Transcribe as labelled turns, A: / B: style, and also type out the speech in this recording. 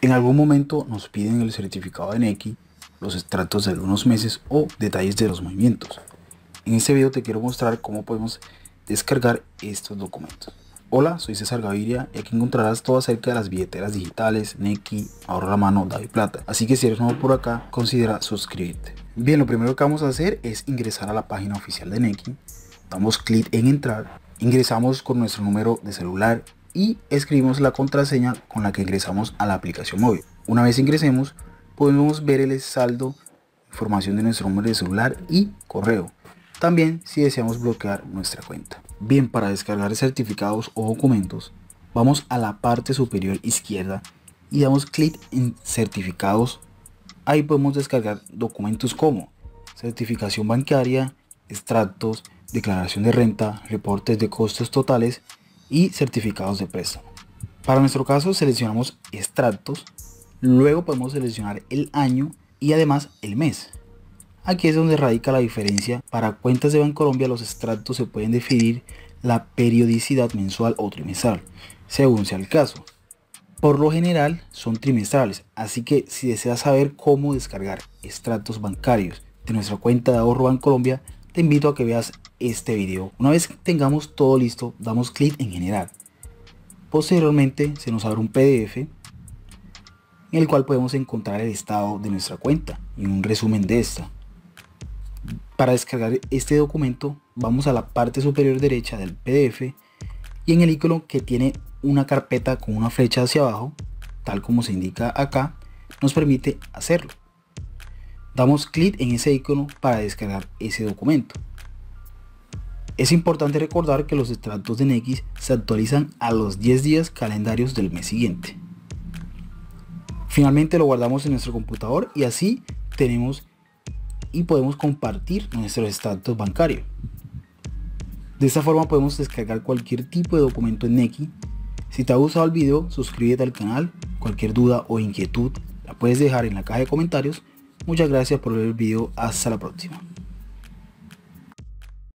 A: En algún momento nos piden el certificado de Nequi, los extractos de algunos meses o detalles de los movimientos. En este video te quiero mostrar cómo podemos descargar estos documentos. Hola, soy César Gaviria y aquí encontrarás todo acerca de las billeteras digitales, Neki, ahorra la Mano, y Plata. Así que si eres nuevo por acá, considera suscribirte. Bien, lo primero que vamos a hacer es ingresar a la página oficial de Neki. Damos clic en entrar. Ingresamos con nuestro número de celular, y escribimos la contraseña con la que ingresamos a la aplicación móvil. Una vez ingresemos, podemos ver el saldo, información de nuestro número de celular y correo. También si deseamos bloquear nuestra cuenta. Bien, para descargar certificados o documentos, vamos a la parte superior izquierda y damos clic en certificados. Ahí podemos descargar documentos como certificación bancaria, extractos, declaración de renta, reportes de costos totales y certificados de préstamo. Para nuestro caso seleccionamos extractos, luego podemos seleccionar el año y además el mes. Aquí es donde radica la diferencia. Para cuentas de Bancolombia los extractos se pueden definir la periodicidad mensual o trimestral, según sea el caso. Por lo general son trimestrales, así que si deseas saber cómo descargar extractos bancarios de nuestra cuenta de ahorro Bancolombia, te invito a que veas este video. Una vez que tengamos todo listo, damos clic en generar. Posteriormente se nos abre un PDF en el cual podemos encontrar el estado de nuestra cuenta y un resumen de esta. Para descargar este documento vamos a la parte superior derecha del PDF y en el icono que tiene una carpeta con una flecha hacia abajo, tal como se indica acá, nos permite hacerlo. Damos clic en ese icono para descargar ese documento. Es importante recordar que los estratos de Nequi se actualizan a los 10 días calendarios del mes siguiente. Finalmente lo guardamos en nuestro computador y así tenemos y podemos compartir nuestros extractos bancarios. De esta forma podemos descargar cualquier tipo de documento en Nequi. Si te ha gustado el video, suscríbete al canal. Cualquier duda o inquietud la puedes dejar en la caja de comentarios. Muchas gracias por ver el video. Hasta la próxima.